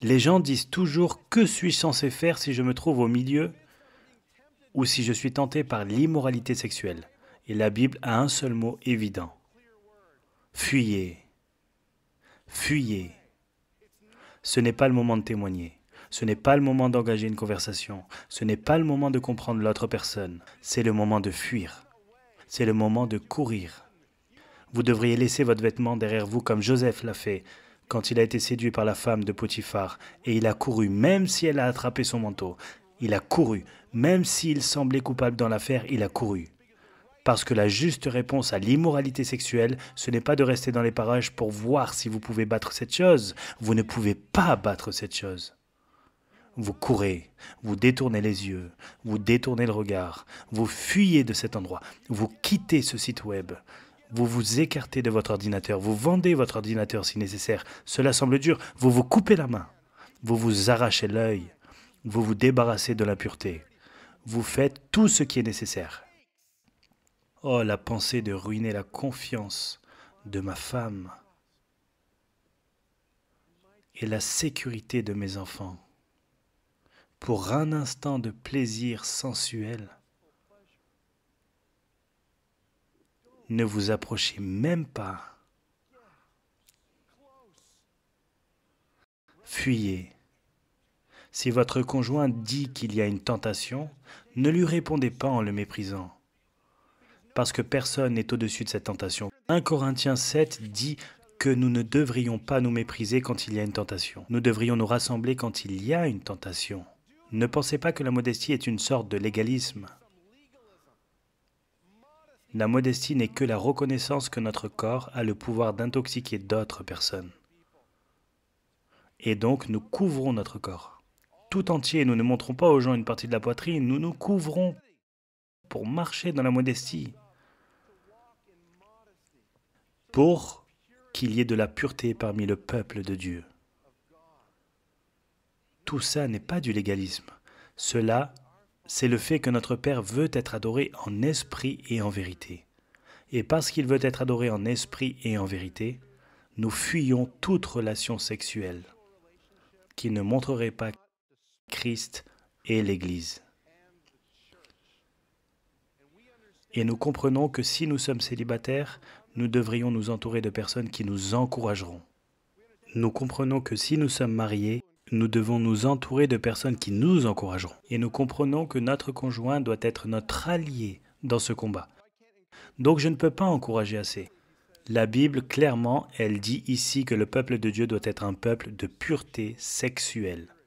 Les gens disent toujours que suis-je censé faire si je me trouve au milieu ou si je suis tenté par l'immoralité sexuelle. Et la Bible a un seul mot évident. Fuyez. Fuyez. Ce n'est pas le moment de témoigner. Ce n'est pas le moment d'engager une conversation. Ce n'est pas le moment de comprendre l'autre personne. C'est le moment de fuir. C'est le moment de courir. Vous devriez laisser votre vêtement derrière vous comme Joseph l'a fait quand il a été séduit par la femme de Potiphar, et il a couru, même si elle a attrapé son manteau. Il a couru, même s'il semblait coupable dans l'affaire, il a couru. Parce que la juste réponse à l'immoralité sexuelle, ce n'est pas de rester dans les parages pour voir si vous pouvez battre cette chose. Vous ne pouvez pas battre cette chose. Vous courez, vous détournez les yeux, vous détournez le regard, vous fuyez de cet endroit, vous quittez ce site web vous vous écartez de votre ordinateur, vous vendez votre ordinateur si nécessaire, cela semble dur, vous vous coupez la main, vous vous arrachez l'œil, vous vous débarrassez de l'impureté, vous faites tout ce qui est nécessaire. Oh, la pensée de ruiner la confiance de ma femme et la sécurité de mes enfants pour un instant de plaisir sensuel ne vous approchez même pas. Fuyez. Si votre conjoint dit qu'il y a une tentation, ne lui répondez pas en le méprisant, parce que personne n'est au-dessus de cette tentation. 1 Corinthiens 7 dit que nous ne devrions pas nous mépriser quand il y a une tentation. Nous devrions nous rassembler quand il y a une tentation. Ne pensez pas que la modestie est une sorte de légalisme. La modestie n'est que la reconnaissance que notre corps a le pouvoir d'intoxiquer d'autres personnes. Et donc nous couvrons notre corps. Tout entier, nous ne montrons pas aux gens une partie de la poitrine, nous nous couvrons pour marcher dans la modestie. Pour qu'il y ait de la pureté parmi le peuple de Dieu. Tout ça n'est pas du légalisme. Cela c'est le fait que notre Père veut être adoré en esprit et en vérité. Et parce qu'il veut être adoré en esprit et en vérité, nous fuyons toute relation sexuelle qui ne montrerait pas Christ et l'Église. Et nous comprenons que si nous sommes célibataires, nous devrions nous entourer de personnes qui nous encourageront. Nous comprenons que si nous sommes mariés, nous devons nous entourer de personnes qui nous encourageront. Et nous comprenons que notre conjoint doit être notre allié dans ce combat. Donc je ne peux pas encourager assez. La Bible, clairement, elle dit ici que le peuple de Dieu doit être un peuple de pureté sexuelle.